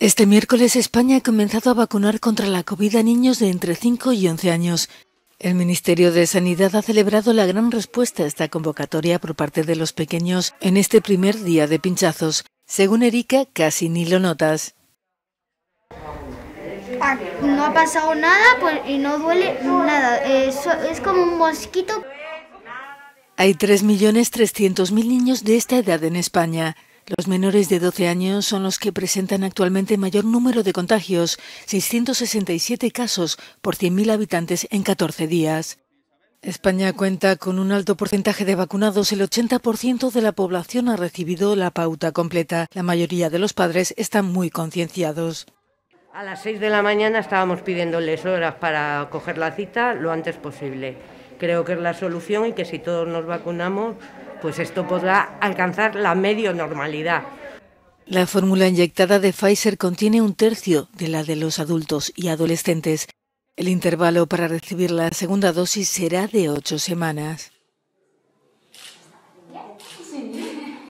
Este miércoles España ha comenzado a vacunar contra la COVID a niños de entre 5 y 11 años. El Ministerio de Sanidad ha celebrado la gran respuesta a esta convocatoria por parte de los pequeños en este primer día de pinchazos. Según Erika, casi ni lo notas. Ah, no ha pasado nada pues, y no duele nada. Eh, es como un mosquito. Hay 3.300.000 niños de esta edad en España. Los menores de 12 años son los que presentan actualmente mayor número de contagios, 667 casos por 100.000 habitantes en 14 días. España cuenta con un alto porcentaje de vacunados, el 80% de la población ha recibido la pauta completa. La mayoría de los padres están muy concienciados. A las 6 de la mañana estábamos pidiéndoles horas para coger la cita lo antes posible. Creo que es la solución y que si todos nos vacunamos pues esto podrá alcanzar la medio normalidad. La fórmula inyectada de Pfizer contiene un tercio de la de los adultos y adolescentes. El intervalo para recibir la segunda dosis será de ocho semanas.